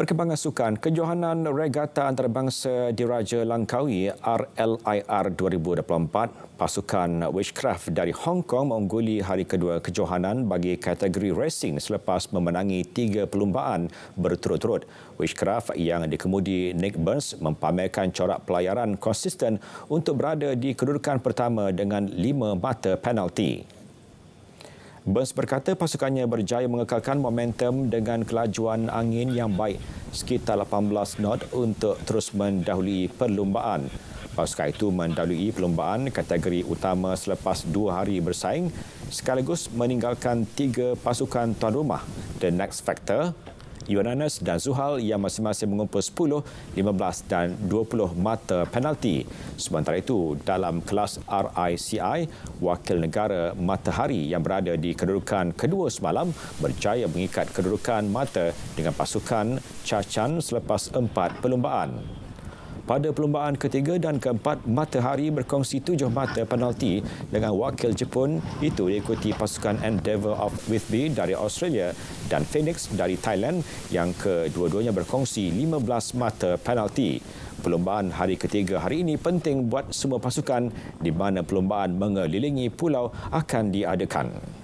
Perkembangan sukan, kejohanan regata antarabangsa diraja Langkawi RLIR 2024 pasukan Wishcraft dari Hong Kong mengungguli hari kedua kejohanan bagi kategori racing selepas memenangi tiga perlumbaan berturut-turut. Wishcraft yang dikemudi Nick Burns mempamerkan corak pelayaran konsisten untuk berada di kedudukan pertama dengan lima mata penalti. Burns berkata pasukannya berjaya mengekalkan momentum dengan kelajuan angin yang baik sekitar 18 knot untuk terus mendahului perlumbaan. Pasukan itu mendahului perlumbaan kategori utama selepas dua hari bersaing sekaligus meninggalkan tiga pasukan tuan rumah The Next Factor Yunanes dan Zuhal yang masing-masing mengumpul 10, 15 dan 20 mata penalti. Sementara itu, dalam kelas RICI, wakil negara Matahari yang berada di kedudukan kedua semalam berjaya mengikat kedudukan mata dengan pasukan Cacan selepas empat perlumbaan pada perlumbaan ketiga dan keempat matahari berkongsi tujuh mata penalti dengan wakil Jepun itu diikuti pasukan Endeavour of Whitby dari Australia dan Phoenix dari Thailand yang kedua-duanya berkongsi 15 mata penalti. Perlumbaan hari ketiga hari ini penting buat semua pasukan di mana perlumbaan mengelilingi pulau akan diadakan.